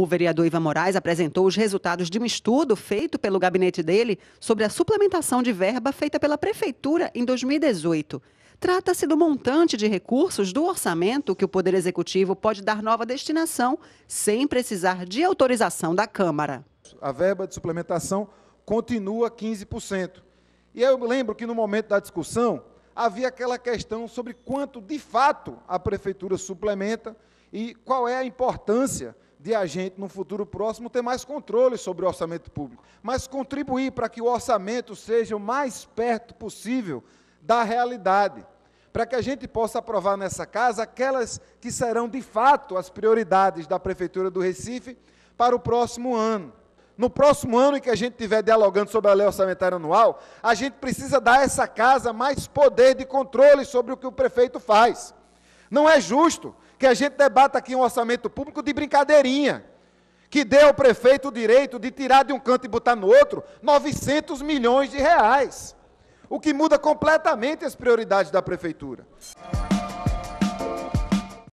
O vereador Ivan Moraes apresentou os resultados de um estudo feito pelo gabinete dele sobre a suplementação de verba feita pela Prefeitura em 2018. Trata-se do montante de recursos do orçamento que o Poder Executivo pode dar nova destinação sem precisar de autorização da Câmara. A verba de suplementação continua 15%. E eu lembro que no momento da discussão havia aquela questão sobre quanto de fato a prefeitura suplementa e qual é a importância de a gente, no futuro próximo, ter mais controle sobre o orçamento público, mas contribuir para que o orçamento seja o mais perto possível da realidade, para que a gente possa aprovar nessa casa aquelas que serão de fato as prioridades da Prefeitura do Recife para o próximo ano. No próximo ano em que a gente estiver dialogando sobre a lei orçamentária anual, a gente precisa dar a essa casa mais poder de controle sobre o que o prefeito faz. Não é justo que a gente debata aqui um orçamento público de brincadeirinha, que dê ao prefeito o direito de tirar de um canto e botar no outro 900 milhões de reais, o que muda completamente as prioridades da prefeitura.